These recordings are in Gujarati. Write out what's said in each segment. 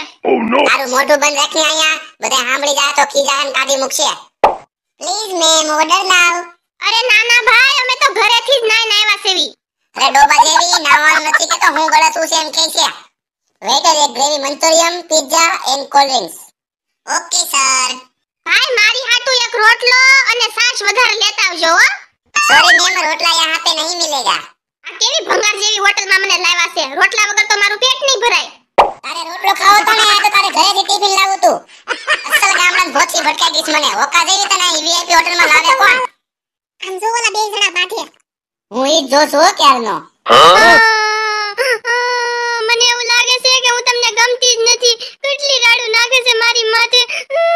ઓકે oh, સર ભાઈ મારી હાટુ એક રોટલો અને સાસ વધારે લેતા આવજો રોટલા યહાં પે નહીં મિલેગા કેવી ભંગાર જેવી હોટલ માં મને લાવ્યા છે રોટલા વગર તો મારું પેટ નહીં ભરાય તારે રોટલો ખાવો ઘરેથી ટિફિન લાવું તું અસલ ગામડામાં ભોથી ભટકાઈ ગઈસ મને હોકા જઈ તને વીઆઈપી હોટલમાં લાવે કોણ આમ જો ઓલા બે જણા બાઠે હું ઈ જો છો ક્યારનો મને એવું લાગે છે કે હું તમને ગમતી જ નથી કેટલી રાડું નાખે છે મારી માથે હવે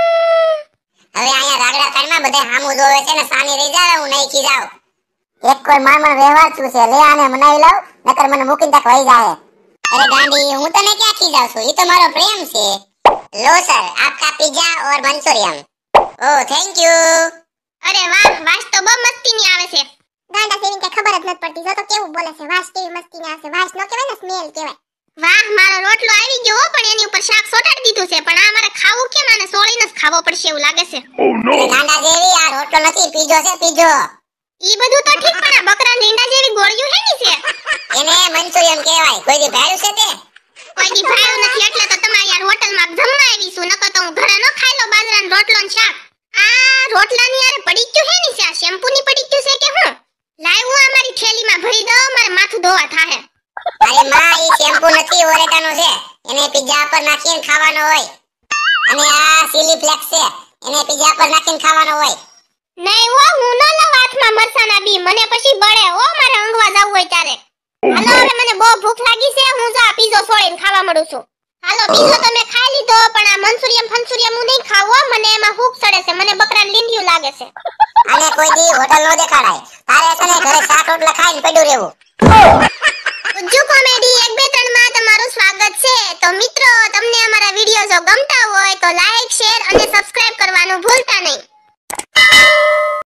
આયા રાગડા કાનમાં બધે હામું જોવે છે ને સાની રહી જાવ હું નહીં કી જાવ એક કોઈ મામણ વ્યવહાર છું છે લે આને મનાઈ લાવ નકર મને મૂકીને તક વહી જાય અરે ગાંડી હું તને ક્યાંથી જાઉં છું એ તો મારો પ્રેમ છે लो सर आपका पिज्जा और मंचूरियन ઓ થેન્ક યુ અરે વાહ વાસ તો બહુ મસ્તીની આવે છે ગાંડા સેવિંગ કે ખબર જ નથી પડતી જો તો કેવું બોલે છે વાસ કેવી મસ્તીની આવે છે વાસ નો કહેવાય ને સ્મેલ કહેવાય વાહ મારો રોટલો આવી ગયો પણ એની ઉપર શાક સોટાડી દીધું છે પણ આ મારે ખાવું કેમ આને સોળીને જ ખાવો પડશે એવું લાગે છે oh, ગાંડા જેવી આ રોટલો નથી પીજો છે પીજો ઈ બધું તો ઠીક પણ આ બકરા નીંડા જેવી ગોળિયું હે ની છે એને મંચુરિયન કહેવાય કોઈ દી ભાયું છે તે કોઈ દી પીશું નકર તો બાજરાનો રોટલો ને શાક આ રોટલાની આરે પડી ગયું હે ની શા ની પડી ગયું છે કે હું લાય હું અમારી થેલીમાં ભરી દઉં મારે માથું ધોવા થાહે અરે માં એ શેમ્પૂ નથી ઓરેગાનો છે એને પિઝા પર નાખીને ખાવાનો હોય અને આ સિલી ફ્લેક્સ છે એને પિઝા પર નાખીને ખાવાનો હોય નહીં ઓ હું ન લઉં મરસાના બી મને પછી બળે ઓ મારે અંગવા જવું હોય ત્યારે હાલો હવે મને બહુ ભૂખ લાગી છે હું જા પીઝો છોડીને ખાવા મળું છું હાલો પીઝો તમે લીધો પણ આ મનસુરિયમ ફનસુરિયમ હું નહીં ખાવો મને એમાં હુક સડે છે મને બકરા લીંડિયું લાગે છે અને કોઈ દી હોટલ નો દેખાડાય તારે છે ને ઘરે શાક રોટલા ખાઈને પડ્યું રહેવું ગુજ્જુ કોમેડી 1 2 3 માં તમારું સ્વાગત છે તો મિત્રો તમને અમારા વિડીયો જો ગમતા હોય તો લાઈક શેર અને